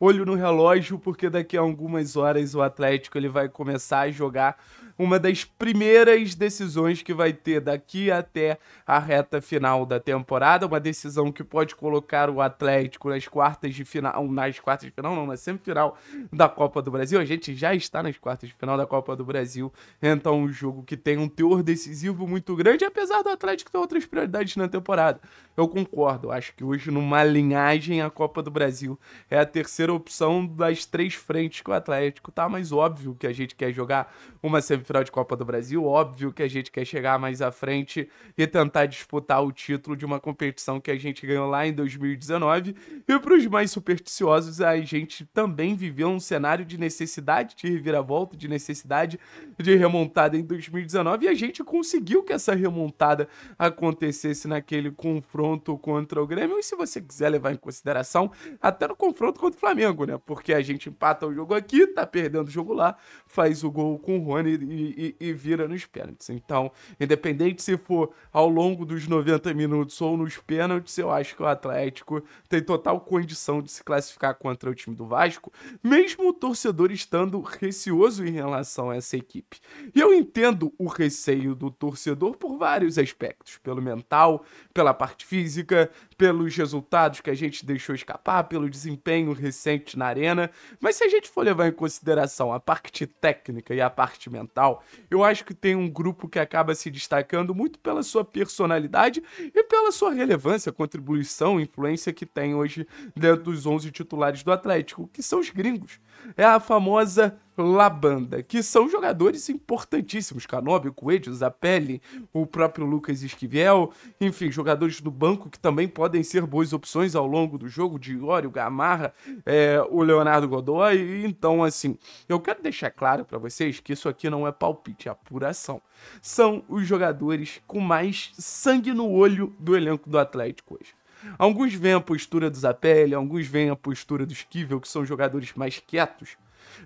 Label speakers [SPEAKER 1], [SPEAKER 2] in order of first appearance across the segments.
[SPEAKER 1] olho no relógio, porque daqui a algumas horas o Atlético ele vai começar a jogar uma das primeiras decisões que vai ter daqui até a reta final da temporada, uma decisão que pode colocar o Atlético nas quartas de final, nas quartas de final não, na semifinal da Copa do Brasil. A gente já está nas quartas de final da Copa do Brasil, então um jogo que tem um teor decisivo muito grande, apesar do Atlético ter outras prioridades na temporada. Eu concordo, acho que hoje numa linhagem a Copa do Brasil é a terceira primeira opção das três frentes que o Atlético tá, mas óbvio que a gente quer jogar uma semifinal de Copa do Brasil, óbvio que a gente quer chegar mais à frente e tentar disputar o título de uma competição que a gente ganhou lá em 2019. E para os mais supersticiosos, a gente também viveu um cenário de necessidade de reviravolta, de necessidade de remontada em 2019 e a gente conseguiu que essa remontada acontecesse naquele confronto contra o Grêmio. E se você quiser levar em consideração, até no confronto contra o Flamengo Flamengo, né? Porque a gente empata o jogo aqui, tá perdendo o jogo lá, faz o gol com o Rony e, e, e vira nos pênaltis. Então, independente se for ao longo dos 90 minutos ou nos pênaltis, eu acho que o Atlético tem total condição de se classificar contra o time do Vasco, mesmo o torcedor estando receoso em relação a essa equipe. E eu entendo o receio do torcedor por vários aspectos, pelo mental, pela parte física, pelos resultados que a gente deixou escapar, pelo desempenho recente na arena. Mas se a gente for levar em consideração a parte técnica e a parte mental, eu acho que tem um grupo que acaba se destacando muito pela sua personalidade e pela sua relevância, contribuição, influência que tem hoje dentro dos 11 titulares do Atlético, que são os gringos. É a famosa Labanda, que são jogadores importantíssimos. Canobi, Coelho, Zapelli, o próprio Lucas Esquivel, enfim, jogadores do banco que também podem ser boas opções ao longo do jogo, Diório, Gamarra, é, o Leonardo Godoy. Então, assim, eu quero deixar claro para vocês que isso aqui não é palpite, é apuração. São os jogadores com mais sangue no olho do elenco do Atlético hoje. Alguns veem a postura do Zapelli, alguns veem a postura do Esquivel, que são jogadores mais quietos.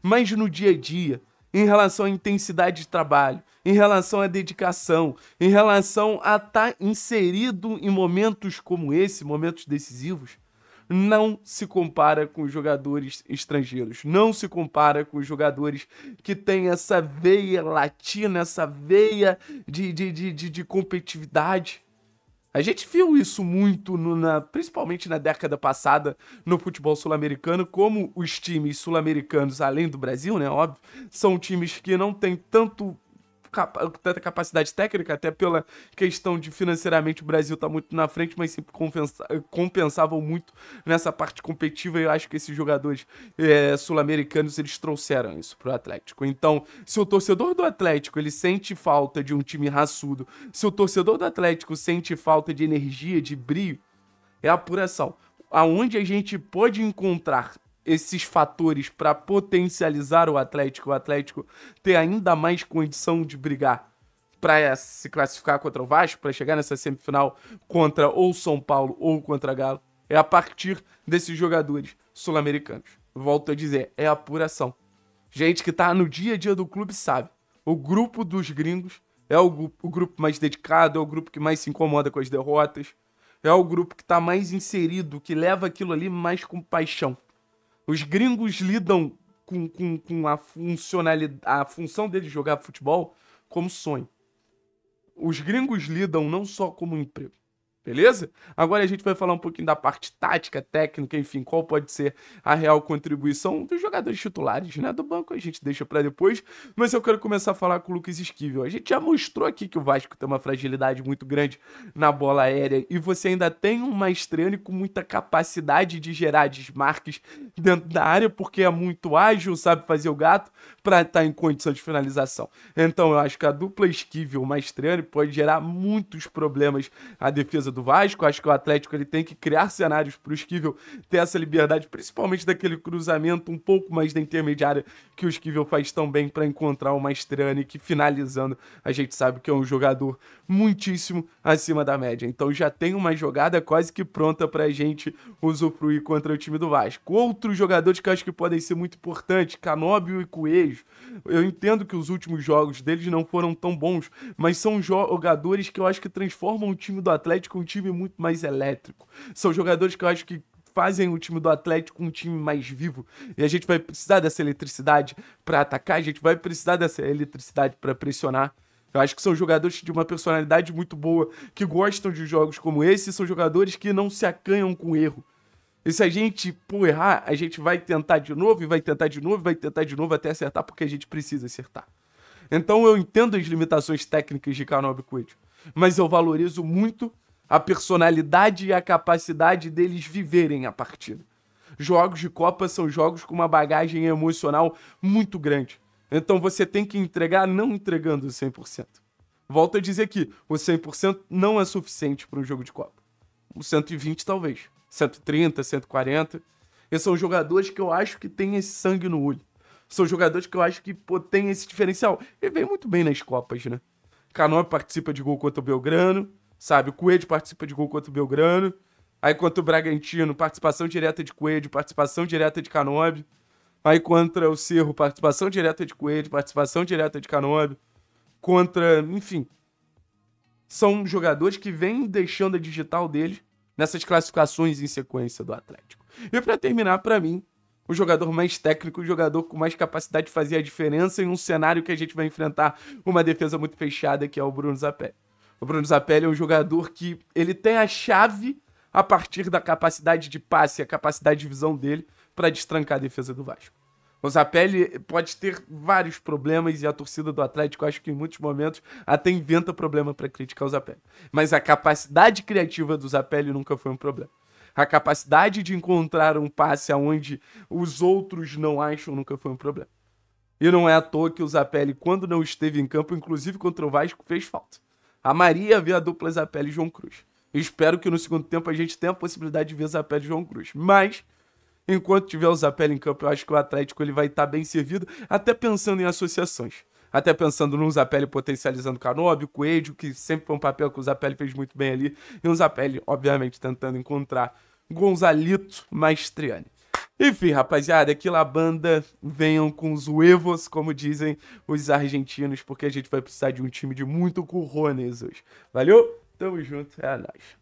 [SPEAKER 1] Mas no dia a dia, em relação à intensidade de trabalho, em relação à dedicação, em relação a estar tá inserido em momentos como esse, momentos decisivos, não se compara com os jogadores estrangeiros, não se compara com os jogadores que têm essa veia latina, essa veia de, de, de, de, de competitividade. A gente viu isso muito, no, na, principalmente na década passada, no futebol sul-americano, como os times sul-americanos, além do Brasil, né, óbvio, são times que não têm tanto tanta capacidade técnica, até pela questão de financeiramente o Brasil tá muito na frente, mas sempre compensavam muito nessa parte competitiva. E eu acho que esses jogadores é, sul-americanos eles trouxeram isso pro Atlético. Então, se o torcedor do Atlético ele sente falta de um time raçudo, se o torcedor do Atlético sente falta de energia, de brilho é a apuração. Aonde a gente pode encontrar esses fatores para potencializar o Atlético, o Atlético ter ainda mais condição de brigar para eh, se classificar contra o Vasco, para chegar nessa semifinal contra ou São Paulo ou contra Galo, é a partir desses jogadores sul-americanos. Volto a dizer, é apuração. Gente que tá no dia a dia do clube sabe. O grupo dos gringos é o, o grupo mais dedicado, é o grupo que mais se incomoda com as derrotas, é o grupo que tá mais inserido, que leva aquilo ali mais com paixão. Os gringos lidam com, com, com a funcionalidade, a função deles jogar futebol como sonho. Os gringos lidam não só como emprego, Beleza? Agora a gente vai falar um pouquinho da parte tática, técnica, enfim, qual pode ser a real contribuição dos jogadores titulares, né? Do banco, a gente deixa para depois. Mas eu quero começar a falar com o Lucas Esquivel. A gente já mostrou aqui que o Vasco tem uma fragilidade muito grande na bola aérea e você ainda tem um Maestrani com muita capacidade de gerar desmarques dentro da área, porque é muito ágil, sabe fazer o gato, para estar tá em condição de finalização. Então eu acho que a dupla Esquivel-Maestrani pode gerar muitos problemas à defesa do Vasco. Acho que o Atlético ele tem que criar cenários para o Esquivel ter essa liberdade, principalmente daquele cruzamento um pouco mais da intermediária que o Esquivel faz tão bem para encontrar o Maestrani, que finalizando a gente sabe que é um jogador muitíssimo acima da média. Então já tem uma jogada quase que pronta para a gente usufruir contra o time do Vasco. Outros jogadores que eu acho que podem ser muito importantes, Canóbio e Coelho. Eu entendo que os últimos jogos deles não foram tão bons, mas são jogadores que eu acho que transformam o time do Atlético um time muito mais elétrico. São jogadores que eu acho que fazem o time do Atlético um time mais vivo. E a gente vai precisar dessa eletricidade para atacar, a gente vai precisar dessa eletricidade para pressionar. Eu acho que são jogadores de uma personalidade muito boa, que gostam de jogos como esse, são jogadores que não se acanham com erro. E se a gente, por errar, a gente vai tentar de novo, e vai tentar de novo, e vai tentar de novo até acertar, porque a gente precisa acertar. Então eu entendo as limitações técnicas de Canobi Coelho, mas eu valorizo muito a personalidade e a capacidade deles viverem a partida. Jogos de Copa são jogos com uma bagagem emocional muito grande. Então você tem que entregar não entregando 100%. Volto a dizer que o 100% não é suficiente para um jogo de Copa. O 120 talvez, 130, 140. Esses são jogadores que eu acho que têm esse sangue no olho. São jogadores que eu acho que pô, têm esse diferencial. E vem muito bem nas Copas, né? Canoa participa de gol contra o Belgrano sabe? O Coelho participa de gol contra o Belgrano. Aí contra o Bragantino, participação direta de Coelho, participação direta de Canobi. Aí contra o Cerro, participação direta de Coelho, participação direta de Canobi. Contra, enfim. São jogadores que vêm deixando a digital deles nessas classificações em sequência do Atlético. E para terminar, para mim, o jogador mais técnico, o jogador com mais capacidade de fazer a diferença em um cenário que a gente vai enfrentar uma defesa muito fechada, que é o Bruno Zapé o Bruno Zapelli é um jogador que ele tem a chave a partir da capacidade de passe, a capacidade de visão dele para destrancar a defesa do Vasco. O Zapelli pode ter vários problemas e a torcida do Atlético, acho que em muitos momentos, até inventa problema para criticar o Zapelli. Mas a capacidade criativa do Zapelli nunca foi um problema. A capacidade de encontrar um passe aonde os outros não acham nunca foi um problema. E não é à toa que o Zapelli, quando não esteve em campo, inclusive contra o Vasco, fez falta. A Maria vê a dupla Zapelli e João Cruz. Espero que no segundo tempo a gente tenha a possibilidade de ver Zapelli e João Cruz. Mas, enquanto tiver o Zapelli em campo, eu acho que o Atlético ele vai estar tá bem servido, até pensando em associações. Até pensando no Zapelli potencializando o Canobio, o Coelho, que sempre foi um papel que o Zapelli fez muito bem ali. E o Zapelli, obviamente, tentando encontrar Gonzalito Maestriani. Enfim, rapaziada, aqui lá Banda, venham com os huevos, como dizem os argentinos, porque a gente vai precisar de um time de muito currones hoje. Valeu, tamo junto, é nóis.